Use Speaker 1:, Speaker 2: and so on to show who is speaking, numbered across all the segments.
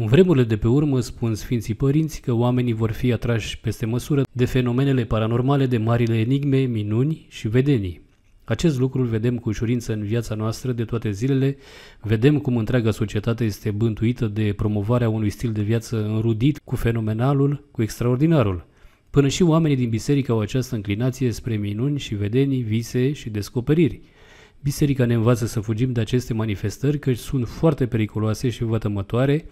Speaker 1: În vremurile de pe urmă spun Sfinții Părinți că oamenii vor fi atrași peste măsură de fenomenele paranormale, de marile enigme, minuni și vedenii. Acest lucru îl vedem cu ușurință în viața noastră de toate zilele, vedem cum întreaga societate este bântuită de promovarea unui stil de viață înrudit cu fenomenalul, cu extraordinarul. Până și oamenii din biserică au această înclinație spre minuni și vedenii, vise și descoperiri. Biserica ne învață să fugim de aceste manifestări căci sunt foarte periculoase și vătămătoare,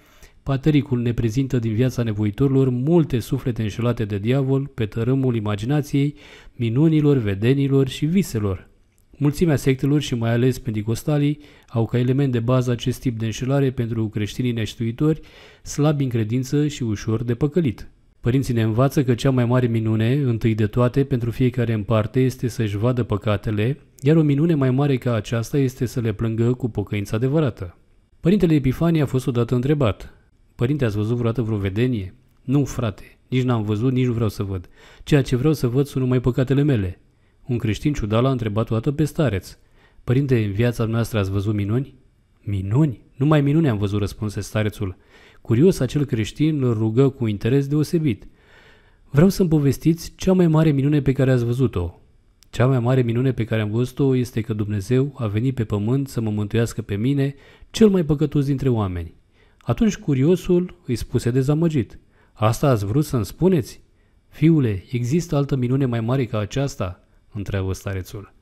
Speaker 1: Patericul ne prezintă din viața nevoitorilor multe suflete înșelate de diavol pe tărâmul imaginației, minunilor, vedenilor și viselor. Mulțimea sectelor și mai ales pentecostalii au ca element de bază acest tip de înșelare pentru creștinii neștiuitori, slabi în credință și ușor de păcălit. Părinții ne învață că cea mai mare minune, întâi de toate, pentru fiecare în parte este să-și vadă păcatele, iar o minune mai mare ca aceasta este să le plângă cu pocăința adevărată. Părintele Epifanie a fost odată întrebat, Părinte, ați văzut vreodată vreo vedenie? Nu, frate, nici n-am văzut, nici nu vreau să văd. Ceea ce vreau să văd sunt numai păcatele mele. Un creștin ciudat l-a întrebat o dată pe stareț. Părinte, în viața noastră ați văzut minuni? Minuni? Numai minuni am văzut, răspunse starețul. Curios, acel creștin îl rugă cu interes deosebit. Vreau să-mi povestiți cea mai mare minune pe care ați văzut-o. Cea mai mare minune pe care am văzut-o este că Dumnezeu a venit pe pământ să mă mântuiască pe mine, cel mai păcătos dintre oameni. Atunci curiosul îi spuse dezamăgit. Asta ați vrut să-mi spuneți? Fiule, există altă minune mai mare ca aceasta? întreabă starețul.